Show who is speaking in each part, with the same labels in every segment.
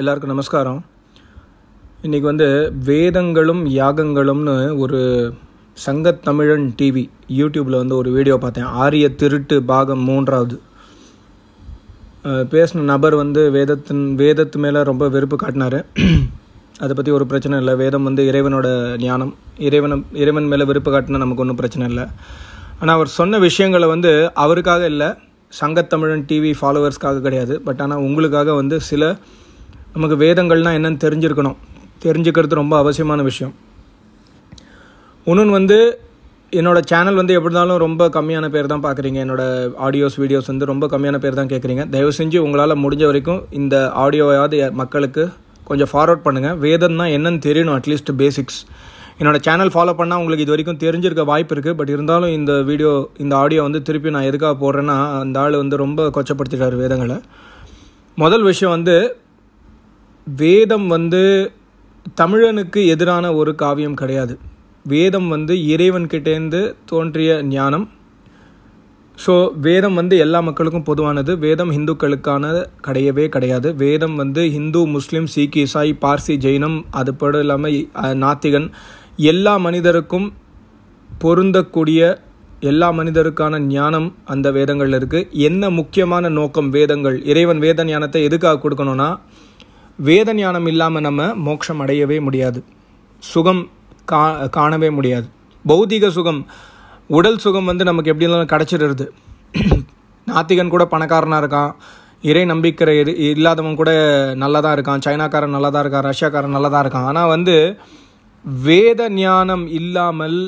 Speaker 1: எல்லாருக்கும் நமஸ்காரம் இன்றைக்கி வந்து வேதங்களும் யாகங்களும்னு ஒரு சங்கத்தமிழன் டிவி யூடியூப்பில் வந்து ஒரு வீடியோ பார்த்தேன் ஆரிய திருட்டு பாகம் மூன்றாவது பேசின நபர் வந்து வேதத்தின் வேதத்து மேலே ரொம்ப வெறுப்பு காட்டினார் அதை பற்றி ஒரு பிரச்சனை இல்லை வேதம் வந்து இறைவனோட ஞானம் இறைவனை இறைவன் மேலே வெறுப்பு காட்டினா நமக்கு ஒன்றும் பிரச்சனை இல்லை ஆனால் அவர் சொன்ன விஷயங்களை வந்து அவருக்காக இல்லை சங்கத்தமிழன் டிவி ஃபாலோவர்ஸ்க்காக கிடையாது பட் ஆனால் உங்களுக்காக வந்து சில நமக்கு வேதங்கள்னால் என்னென்னு தெரிஞ்சிருக்கணும் தெரிஞ்சுக்கிறது ரொம்ப அவசியமான விஷயம் இன்னொன்று வந்து என்னோடய சேனல் வந்து எப்படி இருந்தாலும் ரொம்ப கம்மியான பேர் தான் பார்க்குறீங்க என்னோடய ஆடியோஸ் வீடியோஸ் வந்து ரொம்ப கம்மியான பேர் தான் கேட்குறீங்க தயவு செஞ்சு உங்களால் முடிஞ்ச வரைக்கும் இந்த ஆடியோவாவது மக்களுக்கு கொஞ்சம் ஃபார்வர்ட் பண்ணுங்கள் வேதம்னா என்னன்னு தெரியணும் அட்லீஸ்ட் பேசிக்ஸ் என்னோடய சேனல் ஃபாலோ பண்ணால் உங்களுக்கு இது வரைக்கும் தெரிஞ்சிருக்க வாய்ப்பு இருக்குது பட் இருந்தாலும் இந்த வீடியோ இந்த ஆடியோ வந்து திருப்பி நான் எதுக்காக போடுறேன்னா அந்த ஆள் வந்து ரொம்ப கொச்சப்படுத்திட்டார் வேதங்களை முதல் விஷயம் வந்து வேதம் வந்து தமிழனுக்கு எதிரான ஒரு காவியம் கிடையாது வேதம் வந்து இறைவன்கிட்டேருந்து தோன்றிய ஞானம் ஸோ வேதம் வந்து எல்லா மக்களுக்கும் பொதுவானது வேதம் ஹிந்துக்களுக்கான கிடையவே கிடையாது வேதம் வந்து ஹிந்து முஸ்லீம் சீக் இசாய் பார்சி ஜெயினம் அதுபடும் இல்லாமல் நாத்திகன் எல்லா மனிதருக்கும் பொருந்தக்கூடிய எல்லா மனிதருக்கான ஞானம் அந்த வேதங்கள் இருக்குது என்ன முக்கியமான நோக்கம் வேதங்கள் இறைவன் வேத ஞானத்தை எதுக்காக கொடுக்கணும்னா வேத ஞானம் இல்லாமல் நம்ம மோட்சம் அடையவே முடியாது சுகம் கா காணவே முடியாது பௌத்திக சுகம் உடல் சுகம் வந்து நமக்கு எப்படி இருந்தாலும் கிடச்சிடுறது நாத்திகன் கூட பணக்காரனாக இருக்கான் இறை நம்பிக்கிற இரு இல்லாதவன் கூட நல்லா தான் இருக்கான் சைனாக்காரன் நல்லா தான் இருக்கான் ரஷ்யாக்காரன் நல்லா தான் இருக்கான் ஆனால் வந்து வேத ஞானம் இல்லாமல்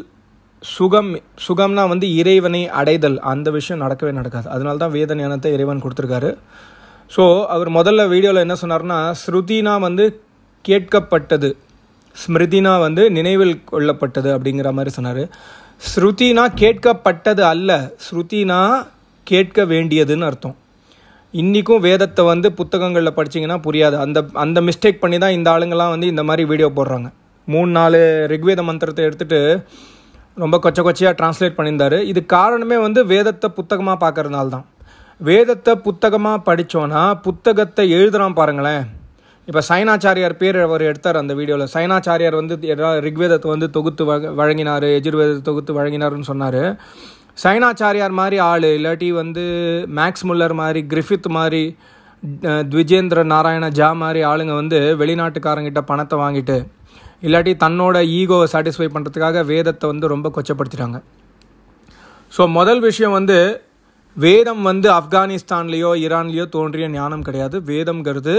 Speaker 1: சுகம் சுகம்னா வந்து இறைவனை அடைதல் அந்த விஷயம் நடக்கவே நடக்காது அதனால தான் வேத ஞானத்தை இறைவன் கொடுத்துருக்காரு ஸோ அவர் முதல்ல வீடியோவில் என்ன சொன்னார்னா ஸ்ருதினா வந்து கேட்கப்பட்டது ஸ்மிருதினா வந்து நினைவில் கொள்ளப்பட்டது அப்படிங்கிற மாதிரி சொன்னார் ஸ்ருதினா கேட்கப்பட்டது அல்ல ஸ்ருதினா கேட்க வேண்டியதுன்னு அர்த்தம் இன்றைக்கும் வேதத்தை வந்து புத்தகங்களில் படிச்சிங்கன்னா புரியாது அந்த அந்த மிஸ்டேக் பண்ணி தான் இந்த ஆளுங்கள்லாம் வந்து இந்த மாதிரி வீடியோ போடுறாங்க மூணு நாலு ரிக்வேத மந்திரத்தை எடுத்துகிட்டு ரொம்ப கொச்ச கொச்சையாக ட்ரான்ஸ்லேட் பண்ணியிருந்தார் இது காரணமே வந்து வேதத்தை புத்தகமாக பார்க்கறதுனால தான் வேதத்தை புத்தகமாக படித்தோன்னா புத்தகத்தை எழுதுகிறான் பாருங்களேன் இப்போ சைனாச்சாரியார் பேர் அவர் எடுத்தார் அந்த வீடியோவில் சைனாச்சாரியார் வந்து ரிக்வேதத்தை வந்து தொகுத்து வ வழங்கினார் எஜுர்வேதத்தை தொகுத்து வழங்கினார்னு சொன்னார் சைனாச்சாரியார் மாதிரி ஆள் இல்லாட்டி வந்து மேக்ஸ் முல்லர் மாதிரி கிரிஃபித் மாதிரி த்விஜேந்திர நாராயண ஜா மாதிரி ஆளுங்க வந்து வெளிநாட்டுக்காரங்கிட்ட பணத்தை வாங்கிட்டு இல்லாட்டி தன்னோட ஈகோவை சாட்டிஸ்ஃபை பண்ணுறதுக்காக வேதத்தை வந்து ரொம்ப கொச்சப்படுத்திட்டாங்க ஸோ முதல் விஷயம் வந்து வேதம் வந்து ஆப்கானிஸ்தான்லேயோ ஈரான்லேயோ தோன்றிய ஞானம் கிடையாது வேதம்ங்கிறது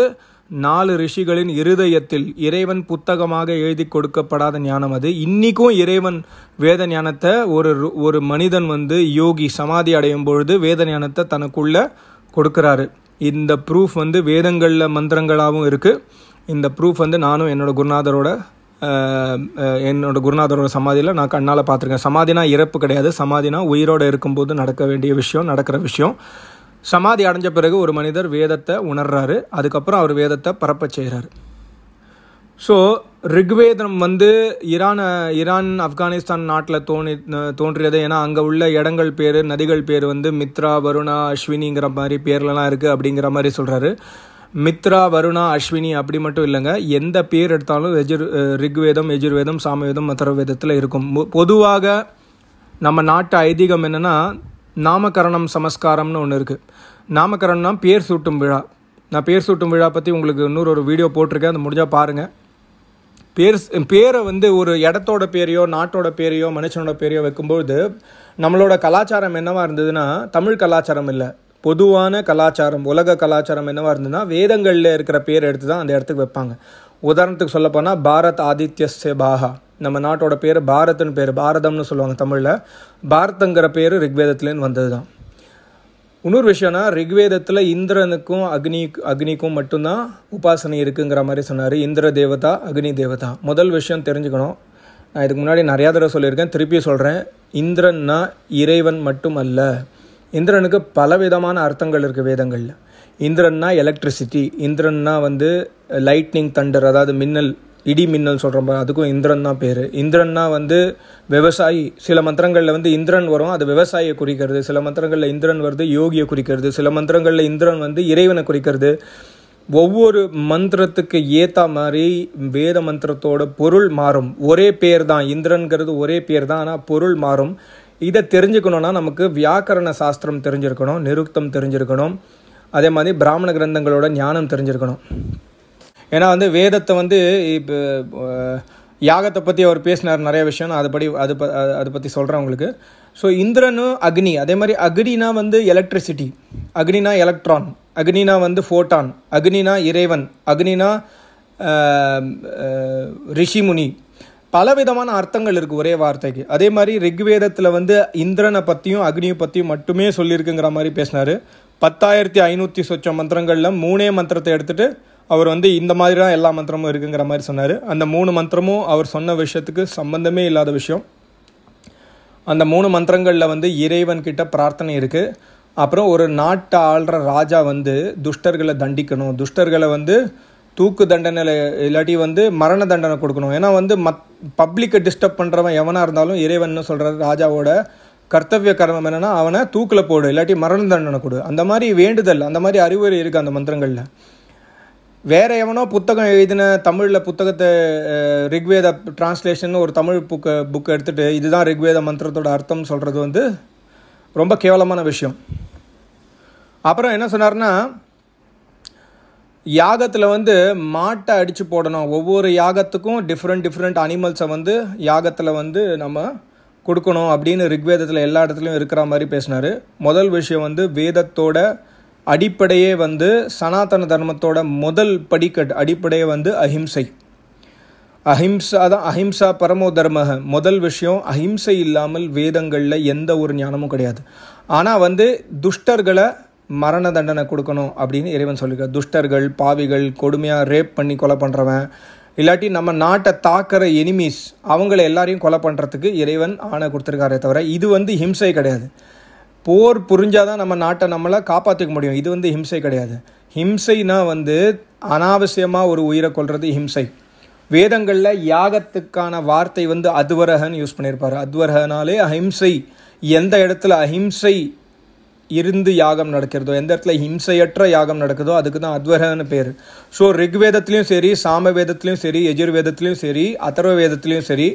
Speaker 1: நாலு ரிஷிகளின் இருதயத்தில் இறைவன் புத்தகமாக எழுதி கொடுக்கப்படாத ஞானம் அது இன்றைக்கும் இறைவன் வேத ஞானத்தை ஒரு ஒரு மனிதன் வந்து யோகி சமாதி அடையும் பொழுது வேத ஞானத்தை தனக்குள்ளே கொடுக்குறாரு இந்த ப்ரூஃப் வந்து வேதங்களில் மந்திரங்களாகவும் இருக்குது இந்த ப்ரூஃப் வந்து நானும் என்னோடய குருநாதரோட என்னோட குருநாதரோட சமாதியில் நான் கண்ணால் பார்த்துருக்கேன் சமாதினா இறப்பு கிடையாது சமாதினா உயிரோடு இருக்கும்போது நடக்க வேண்டிய விஷயம் நடக்கிற விஷயம் சமாதி அடைஞ்ச பிறகு ஒரு மனிதர் வேதத்தை உணர்றாரு அதுக்கப்புறம் அவர் வேதத்தை பரப்ப செய்கிறார் ஸோ ரிக்வேதம் வந்து ஈரான் ஈரான் ஆப்கானிஸ்தான் நாட்டில் தோணி தோன்றியது ஏன்னா அங்கே உள்ள இடங்கள் பேர் நதிகள் பேர் வந்து மித்ரா வருணா அஸ்வினிங்கிற மாதிரி பேர்லலாம் இருக்குது அப்படிங்கிற மாதிரி சொல்கிறாரு மித்ரா வருணா அஸ்வினி அப்படி மட்டும் இல்லைங்க எந்த பேர் எடுத்தாலும் எஜுர் ரிக்வேதம் எஜுர்வேதம் சாமவேதம் வேதத்தில் இருக்கும் பொதுவாக நம்ம நாட்டு ஐதீகம் என்னென்னா நாமகரணம் சமஸ்காரம்னு ஒன்று இருக்குது நாமகரணம்னா பேர் சூட்டும் விழா நான் பேர் சூட்டும் விழா பற்றி உங்களுக்கு இன்னொரு ஒரு வீடியோ போட்டிருக்கேன் அந்த முடிஞ்சால் பாருங்கள் பேர் பேரை வந்து ஒரு இடத்தோட பேரையோ நாட்டோட பேரையோ மனுஷனோட பேரையோ வைக்கும்போது நம்மளோட கலாச்சாரம் என்னவாக இருந்ததுன்னா தமிழ் கலாச்சாரம் இல்லை பொதுவான கலாச்சாரம் உலக கலாச்சாரம் என்னவாக இருந்ததுன்னா வேதங்களில் இருக்கிற பேர் எடுத்து தான் அந்த இடத்துக்கு வைப்பாங்க உதாரணத்துக்கு சொல்லப்போனால் பாரத் ஆதித்ய பாகா நம்ம நாட்டோட பேர் பாரத்னு பேர் பாரதம்னு சொல்லுவாங்க தமிழில் பாரதங்கிற பேர் ரிக்வேதத்துலேருந்து வந்தது தான் இன்னொரு விஷயம்னா ரிக்வேதத்தில் இந்திரனுக்கும் அக்னி அக்னிக்கும் மட்டும்தான் உபாசனை இருக்குங்கிற மாதிரி சொன்னார் இந்திர தேவதா அக்னி தேவதா முதல் விஷயம் தெரிஞ்சுக்கணும் நான் இதுக்கு முன்னாடி நிறையா தடவை சொல்லியிருக்கேன் திருப்பி சொல்கிறேன் இந்திரன்னா இறைவன் மட்டும் அல்ல இந்திரனுக்கு பலவிதமான அர்த்தங்கள் இருக்குது வேதங்களில் இந்திரன்னா எலக்ட்ரிசிட்டி இந்திரன்னா வந்து லைட்னிங் தண்டர் அதாவது மின்னல் இடி மின்னல் சொல்கிறோம் அதுக்கும் இந்திரன் தான் பேர் இந்திரன்னா வந்து விவசாயி சில மந்திரங்களில் வந்து இந்திரன் வரும் அது விவசாயியை குறிக்கிறது சில மந்திரங்களில் இந்திரன் வருது யோகியை குறிக்கிறது சில மந்திரங்களில் இந்திரன் வந்து இறைவனை குறிக்கிறது ஒவ்வொரு மந்திரத்துக்கு ஏற்ற மாதிரி வேத மந்திரத்தோட பொருள் மாறும் ஒரே பேர் தான் இந்திரன்கிறது ஒரே பேர் தான் ஆனால் பொருள் மாறும் இதை தெரிஞ்சுக்கணுன்னா நமக்கு வியாக்கரண சாஸ்திரம் தெரிஞ்சிருக்கணும் நிருக்தம் தெரிஞ்சிருக்கணும் அதே மாதிரி பிராமண கிரந்தங்களோட ஞானம் தெரிஞ்சிருக்கணும் ஏன்னா வந்து வேதத்தை வந்து இப்போ யாகத்தை பற்றி அவர் பேசினார் நிறைய விஷயம் நான் அதுபடி அது ப அதை பற்றி சொல்கிறேன் உங்களுக்கு ஸோ இந்திரனும் அக்னி அதே மாதிரி அக்னினா வந்து எலக்ட்ரிசிட்டி அக்னினா எலக்ட்ரான் அக்னினா வந்து ஃபோட்டான் அக்னினா இறைவன் அக்னினா ரிஷிமுனி பலவிதமான அர்த்தங்கள் இருக்குது ஒரே வார்த்தைக்கு அதே மாதிரி ரிக்வேதத்தில் வந்து இந்திரனை பற்றியும் அக்னியை பற்றியும் மட்டுமே சொல்லியிருக்குங்கிற மாதிரி பேசினார் பத்தாயிரத்தி ஐநூற்றி சொச்ச மந்திரங்களில் மூணே மந்திரத்தை எடுத்துகிட்டு அவர் வந்து இந்த மாதிரி தான் எல்லா மந்திரமும் இருக்குங்கிற மாதிரி சொன்னார் அந்த மூணு மந்திரமும் அவர் சொன்ன விஷயத்துக்கு சம்மந்தமே இல்லாத விஷயம் அந்த மூணு மந்திரங்களில் வந்து இறைவன் கிட்ட பிரார்த்தனை இருக்குது அப்புறம் ஒரு நாட்டை ஆள்ற ராஜா வந்து துஷ்டர்களை தண்டிக்கணும் துஷ்டர்களை வந்து தூக்கு தண்டனை இல்லாட்டி வந்து மரண தண்டனை கொடுக்கணும் ஏன்னா வந்து மத் பப்ளிக்கை டிஸ்டர்ப் பண்ணுறவன் எவனாக இருந்தாலும் இறைவன் சொல்கிறார் ராஜாவோட கர்த்தவிய கர்மம் என்னென்னா அவனை தூக்கில் போடு இல்லாட்டி மரண தண்டனை கொடு அந்த மாதிரி வேண்டுதல் அந்த மாதிரி அறிவுரை இருக்குது அந்த மந்திரங்களில் வேறு எவனோ புத்தகம் எழுதின தமிழில் புத்தகத்தை ரிக்வேத டிரான்ஸ்லேஷன் ஒரு தமிழ் புக்கை புக் எடுத்துகிட்டு இதுதான் ரிக்வேத மந்திரத்தோட அர்த்தம் சொல்கிறது வந்து ரொம்ப கேவலமான விஷயம் அப்புறம் என்ன சொன்னார்னா யாகத்தில் வந்து மாட்டை அடித்து போடணும் ஒவ்வொரு யாகத்துக்கும் டிஃப்ரெண்ட் டிஃப்ரெண்ட் அனிமல்ஸை வந்து யாகத்தில் வந்து நம்ம கொடுக்கணும் அப்படின்னு ரிக்வேதத்தில் எல்லா இடத்துலையும் இருக்கிற மாதிரி பேசினார் முதல் விஷயம் வந்து வேதத்தோட அடிப்படையே வந்து சனாதன தர்மத்தோட முதல் படிக்கட் அடிப்படையே வந்து அஹிம்சை அஹிம்சா தான் அஹிம்சா பரமோ தர்ம முதல் விஷயம் அஹிம்சை இல்லாமல் வேதங்களில் எந்த ஒரு ஞானமும் கிடையாது ஆனால் வந்து துஷ்டர்களை மரண தண்டனை கொடுக்கணும் அப்படின்னு இறைவன் சொல்லியிருக்கார் துஷ்டர்கள் பாவிகள் கொடுமையாக ரேப் பண்ணி கொலை பண்ணுறவன் இல்லாட்டி நம்ம நாட்டை தாக்கிற எனிமீஸ் அவங்கள எல்லாரையும் கொலை பண்ணுறதுக்கு இறைவன் ஆணை கொடுத்துருக்காரே தவிர இது வந்து ஹிம்சை கிடையாது போர் புரிஞ்சால் தான் நம்ம நாட்டை நம்மளை காப்பாற்றிக்க முடியும் இது வந்து ஹிம்சை கிடையாது ஹிம்சைனா வந்து அனாவசியமாக ஒரு உயிரை கொள்வது ஹிம்சை வேதங்களில் யாகத்துக்கான வார்த்தை வந்து அத்வரகன்னு யூஸ் பண்ணியிருப்பார் அத்வரகனாலே அஹிம்சை எந்த இடத்துல அஹிம்சை இருந்து யாகம் நடக்கிறதோ எந்த இடத்துல ஹிம்சையற்ற யாகம் நடக்குதோ அதுக்கு தான் அத்வரன்னு பேர் ஸோ ரிக்வேதத்துலேயும் சரி சாம வேதத்துலேயும் சரி எஜுர்வேதத்துலேயும் சரி அதர்வ வேதத்துலேயும் சரி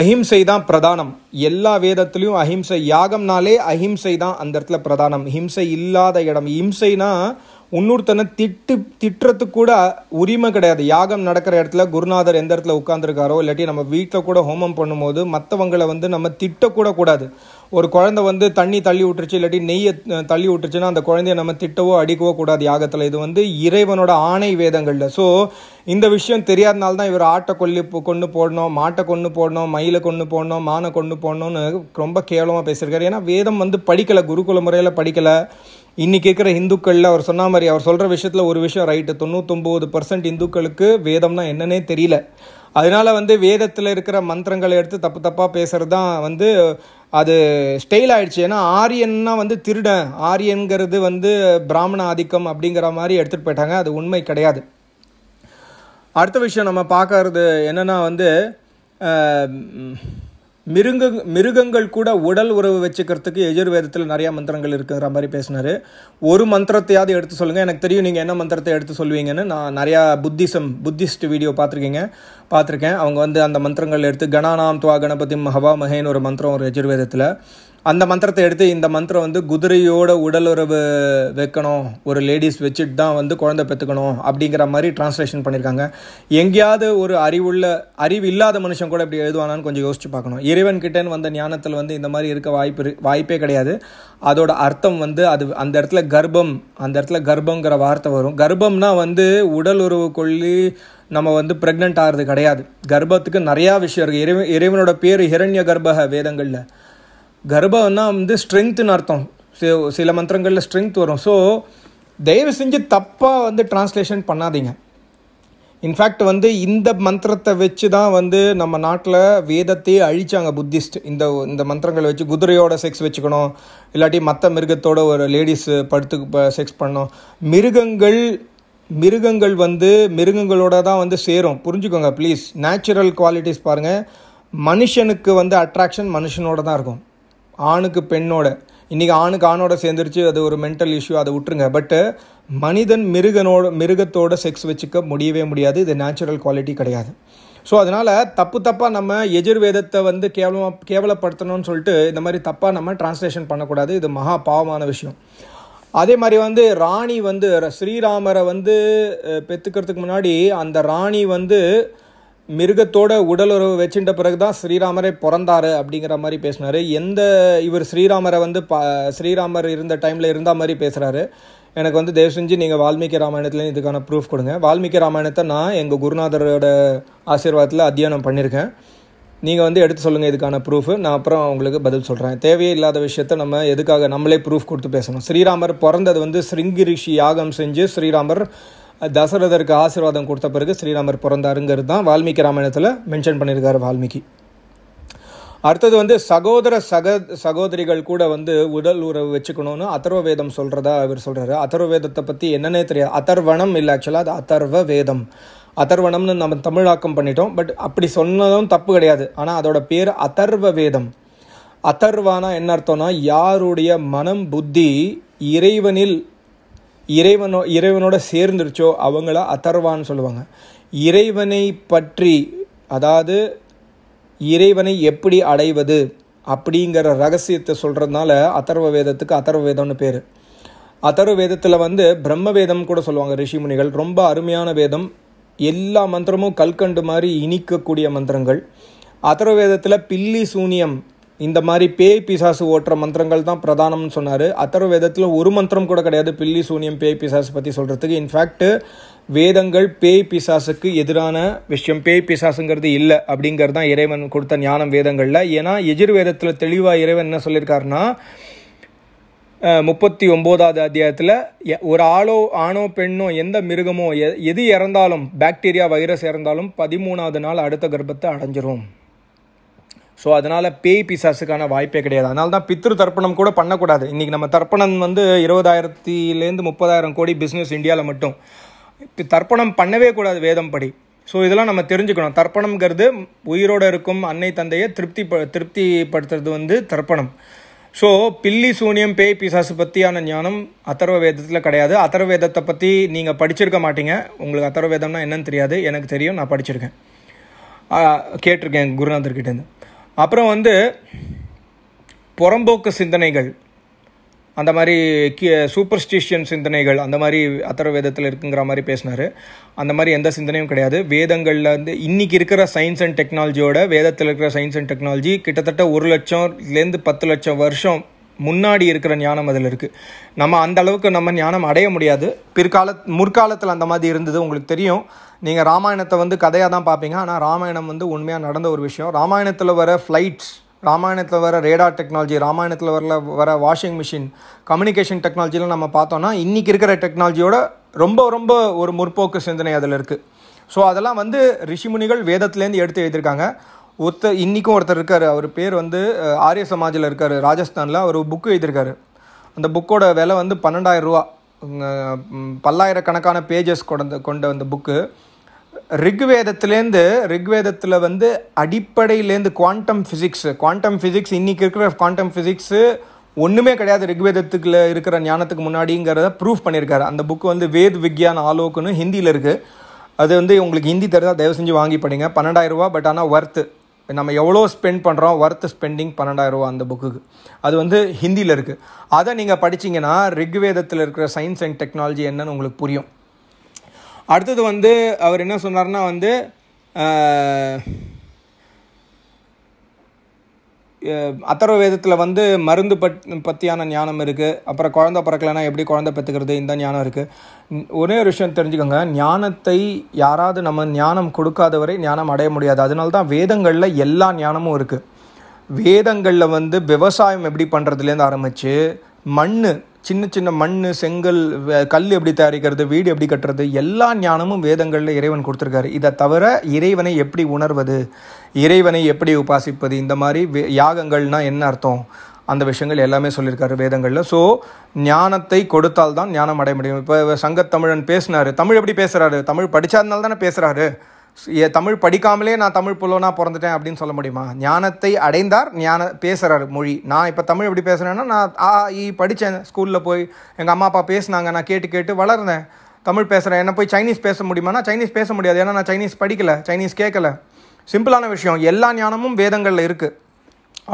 Speaker 1: அஹிம்சை தான் பிரதானம் எல்லா வேதத்துலேயும் அஹிம்சை யாகம்னாலே அஹிம்சை தான் அந்த இடத்துல பிரதானம் ஹிம்சை இல்லாத இடம் ஹிம்சைனா இன்னொருத்தனை திட்டு திட்டுறதுக்கு கூட உரிமை கிடையாது யாகம் நடக்கிற இடத்துல குருநாதர் எந்த இடத்துல உட்காந்துருக்காரோ இல்லாட்டி நம்ம வீட்டில் கூட ஹோமம் பண்ணும்போது மற்றவங்களை வந்து நம்ம திட்டக்கூட கூடாது ஒரு குழந்தை வந்து தண்ணி தள்ளி விட்டுருச்சு இல்லாட்டி நெய்யை தள்ளி விட்டுருச்சுன்னா அந்த குழந்தைய நம்ம திட்டவோ அடிக்கவோ கூடாது யாகத்தில் இது வந்து இறைவனோட ஆணை வேதங்களில் ஸோ இந்த விஷயம் தெரியாதனால தான் இவர் ஆட்டை கொல்லி கொண்டு போடணும் மாட்டை கொண்டு போடணும் மயிலை கொண்டு போடணும் மானை கொண்டு போடணும்னு ரொம்ப கேவலமாக பேசியிருக்காரு ஏன்னா வேதம் வந்து படிக்கலை குருகுல முறையில் படிக்கலை இன்றைக்கி இருக்கிற இந்துக்களில் அவர் சொன்ன மாதிரி அவர் சொல்கிற விஷயத்தில் ஒரு விஷயம் ரைட்டு தொண்ணூத்தொம்பது பர்சன்ட் இந்துக்களுக்கு வேதம்னா என்னன்னே தெரியல அதனால் வந்து வேதத்தில் இருக்கிற மந்திரங்களை எடுத்து தப்பு தப்பாக பேசுகிறது தான் வந்து அது ஸ்டெயில் ஆயிடுச்சு ஏன்னா ஆரியன்னா வந்து திருடன் ஆரியன்கிறது வந்து பிராமண ஆதிக்கம் அப்படிங்கிற மாதிரி எடுத்துகிட்டு போயிட்டாங்க அது உண்மை கிடையாது அடுத்த விஷயம் நம்ம பார்க்கறது என்னென்னா வந்து மிருங்க மிருகங்கள் கூட உடல் உறவு வச்சுக்கிறதுக்கு எஜுர்வேதத்தில் நிறையா மந்திரங்கள் இருக்கிற மாதிரி பேசினார் ஒரு மந்திரத்தையாவது எடுத்து சொல்லுங்கள் எனக்கு தெரியும் நீங்கள் என்ன மந்திரத்தை எடுத்து சொல்லுவீங்கன்னு நான் நிறையா புத்திசம் புத்திஸ்ட் வீடியோ பார்த்துருக்கீங்க பார்த்துருக்கேன் அவங்க வந்து அந்த மந்திரங்கள் எடுத்து கணானாம் துவா கணபதி மஹவா மஹேன்னு ஒரு மந்திரம் ஒரு எஜுர்வேதத்தில் அந்த மந்திரத்தை எடுத்து இந்த மந்திரம் வந்து குதிரையோட உடலுறவு வைக்கணும் ஒரு லேடிஸ் வச்சுட்டு தான் வந்து குழந்தை பெற்றுக்கணும் அப்படிங்கிற மாதிரி டிரான்ஸ்லேஷன் பண்ணியிருக்காங்க எங்கேயாவது ஒரு அறிவுள்ள அறிவு இல்லாத மனுஷன் கூட இப்படி எழுதுவானான்னு கொஞ்சம் யோசிச்சு பார்க்கணும் இறைவன் கிட்டேன்னு வந்த ஞானத்தில் வந்து இந்த மாதிரி இருக்க வாய்ப்பு வாய்ப்பே கிடையாது அதோட அர்த்தம் வந்து அது அந்த இடத்துல கர்ப்பம் அந்த இடத்துல கர்ப்பங்கிற வார்த்தை வரும் கர்ப்பம்னா வந்து உடல் உறவு கொள்ளி நம்ம வந்து ப்ரெக்னென்ட் ஆகிறது கிடையாது கர்ப்பத்துக்கு நிறையா விஷயம் இருக்குது இறைவன் இறைவனோட பேர் ஹிரண்ய கர்ப்பக வேதங்களில் கர்ப்பம்னா வந்து ஸ்ட்ரென்த்துன்னு அர்த்தம் சில மந்திரங்களில் ஸ்ட்ரென்த் வரும் ஸோ தயவு செஞ்சு தப்பாக வந்து டிரான்ஸ்லேஷன் பண்ணாதீங்க இன்ஃபேக்ட் வந்து இந்த மந்திரத்தை வச்சு தான் வந்து நம்ம நாட்டில் வேதத்தையே அழித்தாங்க புத்திஸ்ட் இந்த இந்த மந்திரங்களை வச்சு குதிரையோட செக்ஸ் வச்சுக்கணும் இல்லாட்டி மற்ற மிருகத்தோட ஒரு லேடிஸ் படுத்து செக்ஸ் பண்ணணும் மிருகங்கள் மிருகங்கள் வந்து மிருகங்களோட தான் வந்து சேரும் புரிஞ்சுக்கோங்க ப்ளீஸ் நேச்சுரல் குவாலிட்டிஸ் பாருங்கள் மனுஷனுக்கு வந்து அட்ராக்ஷன் மனுஷனோட தான் இருக்கும் ஆணுக்கு பெண்ணோட இன்றைக்கி ஆணுக்கு ஆணோட சேர்ந்துருச்சு அது ஒரு மென்டல் இஷ்யூ அதை விட்டுருங்க பட்டு மனிதன் மிருகனோட மிருகத்தோட செக்ஸ் வச்சுக்க முடியவே முடியாது இது நேச்சுரல் குவாலிட்டி கிடையாது ஸோ அதனால் தப்பு தப்பாக நம்ம எஜுர்வேதத்தை வந்து கேவலமாக கேவலப்படுத்தணும்னு சொல்லிட்டு இந்த மாதிரி தப்பாக நம்ம டிரான்ஸ்லேஷன் பண்ணக்கூடாது இது மகா பாவமான விஷயம் அதே மாதிரி வந்து ராணி வந்து ஸ்ரீராமரை வந்து பெற்றுக்கிறதுக்கு முன்னாடி அந்த ராணி வந்து மிருகத்தோட உடலுறவு வச்சுட்ட பிறகு தான் ஸ்ரீராமரே பிறந்தார் அப்படிங்கிற மாதிரி பேசினார் எந்த இவர் ஸ்ரீராமரை வந்து ப ஸ்ரீராமர் இருந்த டைமில் இருந்தால் மாதிரி பேசுகிறாரு எனக்கு வந்து தயவு செஞ்சு நீங்கள் வால்மீகி ராமாயணத்துலேயும் இதுக்கான ப்ரூஃப் கொடுங்க வால்மீகி ராமாயணத்தை நான் எங்கள் குருநாதரோட ஆசீர்வாதத்தில் அத்தியானம் பண்ணியிருக்கேன் நீங்கள் வந்து எடுத்து சொல்லுங்கள் இதுக்கான ப்ரூஃப் நான் அப்புறம் உங்களுக்கு பதில் சொல்கிறேன் தேவையே இல்லாத விஷயத்த நம்ம எதுக்காக நம்மளே ப்ரூஃப் கொடுத்து பேசணும் ஸ்ரீராமர் பிறந்தது வந்து ஸ்ருங்கி யாகம் செஞ்சு ஸ்ரீராமர் தசரதருக்கு ஆசீர்வாதம் கொடுத்த பிறகு ஸ்ரீராமர் பிறந்தாருங்கிறது தான் வால்மீகி ராமாயணத்தில் மென்ஷன் பண்ணியிருக்காரு வால்மீகி அடுத்தது வந்து சகோதர சக சகோதரிகள் கூட வந்து உடல் உறவு வச்சுக்கணும்னு அதர்வ வேதம் சொல்கிறதா அவர் சொல்கிறாரு அத்தர்வ வேதத்தை பற்றி என்னன்னே தெரியாது அதர்வனம் இல்லை ஆக்சுவலாக அது அதர்வ வேதம் அத்தர்வணம்னு நம்ம தமிழாக்கம் பண்ணிட்டோம் பட் அப்படி சொன்னதும் தப்பு கிடையாது ஆனால் அதோட பேர் அதர்வ வேதம் அதர்வானா என்ன அர்த்தம்னா யாருடைய மனம் புத்தி இறைவனில் இறைவனோ இறைவனோட சேர்ந்துருச்சோ அவங்கள அத்தர்வான்னு சொல்லுவாங்க இறைவனை பற்றி அதாவது இறைவனை எப்படி அடைவது அப்படிங்கிற ரகசியத்தை சொல்கிறதுனால அதர்வ வேதத்துக்கு அத்தர்வ வேதம்னு பேர் அதர்வ வேதத்தில் வந்து பிரம்ம வேதம் கூட சொல்லுவாங்க ரிஷிமுனிகள் ரொம்ப அருமையான வேதம் எல்லா மந்திரமும் கல்கண்டு மாதிரி இனிக்கக்கூடிய மந்திரங்கள் அத்தர்வ வேதத்தில் பில்லி சூனியம் இந்த மாதிரி பேய் பிசாசு ஓட்டுற மந்திரங்கள் தான் பிரதானம்னு சொன்னார் அத்தர்வ வேதத்தில் ஒரு மந்திரம் கூட கிடையாது பில்லி சூனியம் பேய் பிசாசு பற்றி சொல்கிறதுக்கு இன்ஃபேக்ட் வேதங்கள் பேய் பிசாசுக்கு எதிரான விஷயம் பேய் பிசாசுங்கிறது இல்லை அப்படிங்கிறது தான் இறைவன் கொடுத்த ஞானம் வேதங்களில் ஏன்னா எஜிர்வேதத்தில் தெளிவாக இறைவன் என்ன சொல்லியிருக்காருன்னா முப்பத்தி ஒம்போதாவது அத்தியாயத்தில் ஒரு ஆளோ ஆணோ பெண்ணோ எந்த மிருகமோ எது இறந்தாலும் பாக்டீரியா வைரஸ் இறந்தாலும் பதிமூணாவது நாள் அடுத்த கர்ப்பத்தை அடைஞ்சிரும் ஸோ அதனால் பேய் பிசாசுக்கான வாய்ப்பே கிடையாது அதனால தான் பித்ரு தர்ப்பணம் கூட பண்ணக்கூடாது இன்றைக்கி நம்ம தர்ப்பணம் வந்து இருபதாயிரத்திலேருந்து முப்பதாயிரம் கோடி பிஸ்னஸ் இந்தியாவில் மட்டும் இப்போ தர்ப்பணம் பண்ணவே கூடாது வேதம் படி ஸோ இதெல்லாம் நம்ம தெரிஞ்சுக்கணும் தர்ப்பணம்ங்கிறது உயிரோடு இருக்கும் அன்னை தந்தையை திருப்தி ப திருப்திப்படுத்துறது வந்து தர்ப்பணம் ஸோ பில்லி சூனியம் பேய் பிசாசு பற்றியான ஞானம் அத்தர்வ வேதத்தில் கிடையாது அத்தர்வ வேதத்தை பற்றி நீங்கள் படிச்சிருக்க மாட்டீங்க உங்களுக்கு அத்தர்வ வேதம்னா என்னன்னு தெரியாது எனக்கு தெரியும் நான் படிச்சிருக்கேன் கேட்டிருக்கேன் குருநாதர்கிட்டேருந்து அப்புறம் வந்து புறம்போக்கு சிந்தனைகள் அந்த மாதிரி கி சூப்பர்ஸ்டிஷியன் சிந்தனைகள் அந்த மாதிரி அத்தர வேதத்தில் இருக்குங்கிற மாதிரி பேசினார் அந்த மாதிரி எந்த சிந்தனையும் கிடையாது வேதங்களில் வந்து இன்றைக்கி இருக்கிற சயின்ஸ் அண்ட் டெக்னாலஜியோட வேதத்தில் இருக்கிற சயின்ஸ் அண்ட் டெக்னாலஜி கிட்டத்தட்ட ஒரு லட்சம்லேருந்து பத்து லட்சம் வருஷம் முன்னாடி இருக்கிற ஞானம் அதில் இருக்குது நம்ம அந்த அளவுக்கு நம்ம ஞானம் அடைய முடியாது பிற்கால முற்காலத்தில் அந்த மாதிரி இருந்தது உங்களுக்கு தெரியும் நீங்கள் ராமாயணத்தை வந்து கதையாக தான் பார்ப்பீங்க ஆனால் ராமாயணம் வந்து உண்மையாக நடந்த ஒரு விஷயம் ராமாயணத்தில் வர ஃப்ளைட்ஸ் ராமாயணத்தில் வர ரேடார் டெக்னாலஜி ராமாயணத்தில் வர வர வாஷிங் மிஷின் கம்யூனிகேஷன் டெக்னாலஜிலாம் நம்ம பார்த்தோன்னா இன்றைக்கி இருக்கிற டெக்னாலஜியோட ரொம்ப ரொம்ப ஒரு முற்போக்கு சிந்தனை அதில் இருக்குது ஸோ அதெல்லாம் வந்து ரிஷிமுனிகள் வேதத்துலேருந்து எடுத்து எழுதியிருக்காங்க ஒருத்தர் இன்றைக்கும் ஒருத்தர் இருக்கார் அவர் பேர் வந்து ஆரிய சமாஜில் இருக்கார் ராஜஸ்தானில் அவர் புக்கு எழுதியிருக்காரு அந்த புக்கோட விலை வந்து பன்னெண்டாயிரம் ரூபா பல்லாயிரக்கணக்கான பேஜஸ் கொண்ட கொண்ட அந்த புக்கு ரிக்வேதத்துலேருந்து ரிக்வேதத்தில் வந்து அடிப்படையிலேருந்து குவாண்டம் ஃபிசிக்ஸு குவாண்டம் ஃபிசிக்ஸ் இன்றைக்கி இருக்கிற குவாண்டம் ஃபிசிக்ஸு ஒன்றுமே கிடையாது ரிக்வேதத்துக்குள்ள இருக்கிற ஞானத்துக்கு முன்னாடிங்கிறத ப்ரூஃப் பண்ணியிருக்காரு அந்த புக்கு வந்து வேத் விக்யான் ஆலோக்குன்னு ஹிந்தியில் இருக்குது அது வந்து உங்களுக்கு ஹிந்தி தெரிஞ்சால் தயவு செஞ்சு வாங்கி படிங்க ரூபா பட் ஆனால் ஒர்த்து நம்ம எவ்வளோ ஸ்பெண்ட் பண்ணுறோம் ஒர்த்து ஸ்பெண்டிங் பன்னெண்டாயிரம் ரூபா அந்த புக்குக்கு அது வந்து ஹிந்தியில் இருக்குது அதை நீங்கள் படிச்சிங்கன்னா ரிக்வேதத்தில் இருக்கிற சயின்ஸ் அண்ட் டெக்னாலஜி என்னன்னு உங்களுக்கு புரியும் அடுத்தது வந்து அவர் என்ன சொன்னார்னா வந்து அத்தர்வ வேதத்தில் வந்து மருந்து பட் பற்றியான ஞானம் இருக்குது அப்புறம் குழந்த பிறக்கலைன்னா எப்படி குழந்த பெற்றுக்கிறது இந்த ஞானம் இருக்குது ஒரே ஒரு விஷயம் தெரிஞ்சுக்கோங்க ஞானத்தை யாராவது நம்ம ஞானம் கொடுக்காத வரை ஞானம் அடைய முடியாது அதனால தான் வேதங்களில் எல்லா ஞானமும் இருக்குது வேதங்களில் வந்து விவசாயம் எப்படி பண்ணுறதுலேருந்து ஆரம்பித்து மண் சின்ன சின்ன மண் செங்கல் கல் எப்படி தயாரிக்கிறது வீடு எப்படி கட்டுறது எல்லா ஞானமும் வேதங்களில் இறைவன் கொடுத்துருக்காரு இதை தவிர இறைவனை எப்படி உணர்வது இறைவனை எப்படி உபாசிப்பது இந்த மாதிரி யாகங்கள்னால் என்ன அர்த்தம் அந்த விஷயங்கள் எல்லாமே சொல்லியிருக்காரு வேதங்களில் ஸோ ஞானத்தை கொடுத்தால்தான் ஞானம் அடைய முடியும் இப்போ சங்கத்தமிழன் பேசினார் தமிழ் எப்படி பேசுகிறாரு தமிழ் படித்தாதனால தானே பேசுகிறாரு தமிழ் படிக்காமலே நான் தமிழ் புல்லோனா பிறந்துட்டேன் அப்படின்னு சொல்ல முடியுமா ஞானத்தை அடைந்தார் ஞான பேசுகிறார் மொழி நான் இப்போ தமிழ் எப்படி பேசுகிறேன்னா நான் ஆ ஈ படித்தேன் ஸ்கூலில் போய் எங்கள் அம்மா அப்பா பேசினாங்க நான் கேட்டு கேட்டு வளர்ந்தேன் தமிழ் பேசுகிறேன் என்ன போய் சைனீஸ் பேச முடியுமானா சைனீஸ் பேச முடியாது ஏன்னா நான் சைனீஸ் படிக்கலை சைனீஸ் கேட்கல சிம்பிளான விஷயம் எல்லா ஞானமும் வேதங்களில் இருக்குது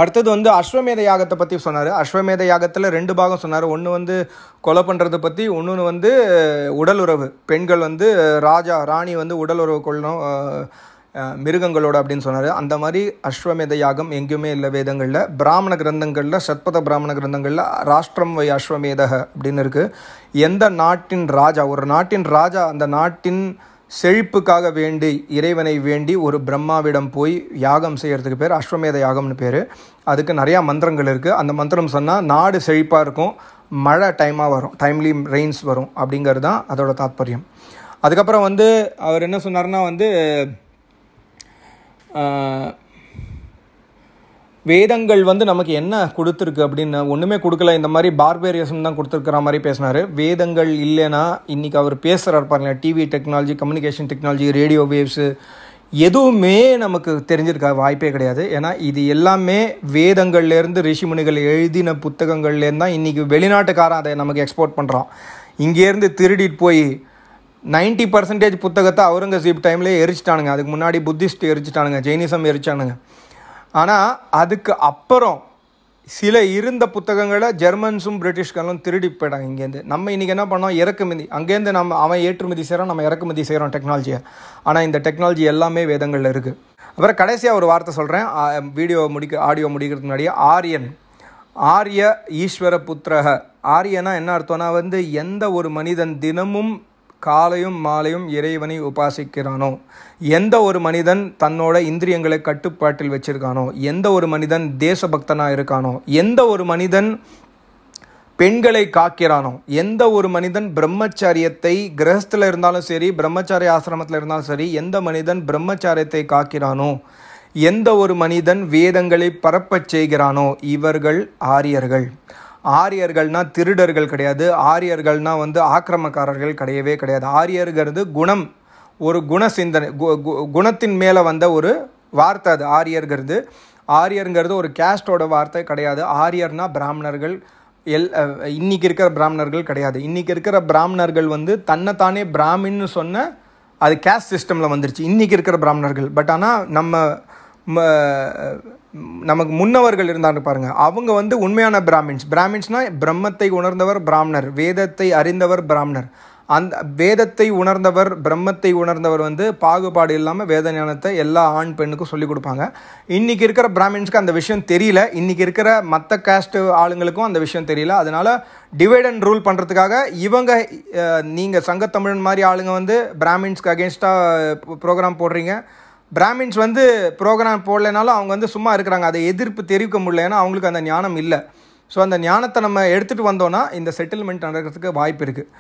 Speaker 1: அடுத்தது வந்து அஸ்வமேத யாகத்தை பற்றி சொன்னார் அஸ்வமேத யாகத்தில் ரெண்டு பாகம் சொன்னார் ஒன்று வந்து கொலை பண்ணுறதை பற்றி ஒன்று வந்து உடல் உறவு பெண்கள் வந்து ராஜா ராணி வந்து உடல் உறவு கொள்ளணும் மிருகங்களோட அப்படின்னு சொன்னார் அந்த மாதிரி அஸ்வமேத யாகம் எங்கேயுமே இல்லை வேதங்களில் பிராமண கிரந்தங்களில் சத்பத பிராமண கிரந்தங்களில் ராஷ்டிரம் வை அஸ்வமேதக அப்படின்னு இருக்குது எந்த நாட்டின் ராஜா ஒரு நாட்டின் ராஜா அந்த நாட்டின் செழிப்புக்காக வேண்டி இறைவனை வேண்டி ஒரு பிரம்மாவிடம் போய் யாகம் செய்கிறதுக்கு பேர் அஸ்வமேத யாகம்னு பேர் அதுக்கு நிறையா மந்திரங்கள் இருக்குது அந்த மந்திரம் சொன்னால் நாடு செழிப்பாக இருக்கும் மழை டைமாக வரும் டைம்லி ரெயின்ஸ் வரும் அப்படிங்கிறது தான் அதோட தாற்பயம் அதுக்கப்புறம் வந்து அவர் என்ன சொன்னார்னா வந்து வேதங்கள் வந்து நமக்கு என்ன கொடுத்துருக்கு அப்படின்னு ஒன்றுமே கொடுக்கல இந்த மாதிரி பார்பேரியசம் தான் கொடுத்துருக்குற மாதிரி பேசினார் வேதங்கள் இல்லைன்னா இன்றைக்கி அவர் பேசுகிறார் பாருங்கள் TV technology communication technology radio waves எதுவுமே நமக்கு தெரிஞ்சிருக்க வாய்ப்பே கிடையாது ஏன்னா இது எல்லாமே வேதங்கள்லேருந்து ரிஷிமுனிகள் எழுதின புத்தகங்கள்லேருந்து தான் இன்றைக்கி வெளிநாட்டுக்காரன் அதை நமக்கு எக்ஸ்போர்ட் பண்ணுறான் இங்கேருந்து திருடிட்டு போய் நைன்ட்டி பர்சன்டேஜ் புத்தகத்தை அவுரங்கசீப் டைம்லேயே எரிச்சிட்டானுங்க அதுக்கு முன்னாடி புத்திஸ்ட் எரிச்சிட்டானுங்க ஜெயினிசம் எரிச்சானுங்க ஆனால் அதுக்கு அப்புறம் சில இருந்த புத்தகங்களை ஜெர்மன்ஸும் பிரிட்டிஷ்காரங்களும் திருடி போயிட்டாங்க இங்கேருந்து நம்ம இன்றைக்கி என்ன பண்ணோம் இறக்குமதி அங்கேருந்து நம்ம அவன் ஏற்றுமதி செய்கிறோம் நம்ம இறக்குமதி செய்கிறோம் டெக்னாலஜியை ஆனால் இந்த டெக்னாலஜி எல்லாமே வேதங்களில் இருக்குது அப்புறம் கடைசியாக ஒரு வார்த்தை சொல்கிறேன் வீடியோ முடிக்க ஆடியோ முடிக்கிறதுக்கு முன்னாடியே ஆரியன் ஆரிய ஈஸ்வர புத்திரக ஆரியனா என்ன அர்த்தம்னா வந்து எந்த ஒரு மனிதன் தினமும் காலையும் மாலையும் இறைவனை உபாசிக்கிறானோ எந்த ஒரு மனிதன் தன்னோட இந்திரியங்களை கட்டுப்பாட்டில் வச்சிருக்கானோ எந்த ஒரு மனிதன் தேசபக்தனாக இருக்கானோ எந்த ஒரு மனிதன் பெண்களை காக்கிறானோ எந்த ஒரு மனிதன் பிரம்மச்சாரியத்தை கிரகஸ்தில் இருந்தாலும் சரி பிரம்மச்சாரிய ஆசிரமத்தில் இருந்தாலும் சரி எந்த மனிதன் பிரம்மச்சாரியத்தை காக்கிறானோ எந்த ஒரு மனிதன் வேதங்களை பரப்பச் செய்கிறானோ இவர்கள் ஆரியர்கள் ஆரியர்கள்னா திருடர்கள் கிடையாது ஆரியர்கள்னால் வந்து ஆக்கிரமக்காரர்கள் கிடையவே கிடையாது ஆரியர்கிறது குணம் ஒரு குண சிந்தனை குணத்தின் மேலே வந்த ஒரு வார்த்தை அது ஆரியர்கிறது ஆரியருங்கிறது ஒரு கேஸ்டோட வார்த்தை கிடையாது ஆரியர்னா பிராமணர்கள் எல் இன்றைக்கி இருக்கிற பிராமணர்கள் கிடையாது இன்றைக்கி இருக்கிற பிராமணர்கள் வந்து தன்னைத்தானே பிராமின்னு சொன்ன அது கேஸ்ட் சிஸ்டமில் வந்துருச்சு இன்றைக்கி இருக்கிற பிராமணர்கள் பட் ஆனால் நம்ம நமக்கு முன்னவர்கள் இருந்தாங்க பாருங்க அவங்க வந்து உண்மையான பிராமின்ஸ் பிராமின்ஸ்னா பிரம்மத்தை உணர்ந்தவர் பிராமணர் வேதத்தை அறிந்தவர் பிராமணர் அந்த வேதத்தை உணர்ந்தவர் பிரம்மத்தை உணர்ந்தவர் வந்து பாகுபாடு இல்லாமல் வேத ஞானத்தை எல்லா ஆண் பெண்ணுக்கும் சொல்லிக் கொடுப்பாங்க இன்றைக்கி இருக்கிற பிராமின்ஸ்க்கு அந்த விஷயம் தெரியல இன்றைக்கி இருக்கிற மற்ற காஸ்ட் ஆளுங்களுக்கும் அந்த விஷயம் தெரியல அதனால் டிவைட் அண்ட் ரூல் பண்ணுறதுக்காக இவங்க நீங்கள் சங்கத்தமிழன் மாதிரி ஆளுங்க வந்து பிராமின்ஸ்க்கு அகேன்ஸ்டாக ப்ரோக்ராம் போடுறீங்க பிராமின்ஸ் வந்து ப்ரோக்ராம் போடலைனாலும் அவங்க வந்து சும்மா இருக்கிறாங்க அதை எதிர்ப்பு தெரிவிக்க முடியல அவங்களுக்கு அந்த ஞானம் இல்லை ஸோ அந்த ஞானத்தை நம்ம எடுத்துகிட்டு வந்தோன்னா இந்த செட்டில்மெண்ட் நடக்கிறதுக்கு வாய்ப்பு இருக்குது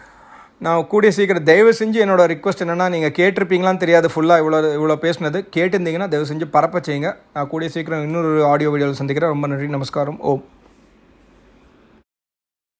Speaker 1: நான் கூடிய சீக்கிரம் தயவு செஞ்சு என்னோடய ரிக்வஸ்ட் என்னென்னா நீங்கள் கேட்டிருப்பீங்களான்னு தெரியாது ஃபுல்லாக இவ்வளோ இவ்வளோ பேசினது கேட்டிருந்தீங்கன்னா தயவு செஞ்சு பரப்ப செய்யுங்க நான் கூடிய சீக்கிரம் இன்னொரு ஆடியோ வீடியோவில் சந்திக்கிறேன் ரொம்ப நன்றி நமஸ்காரம் ஓம்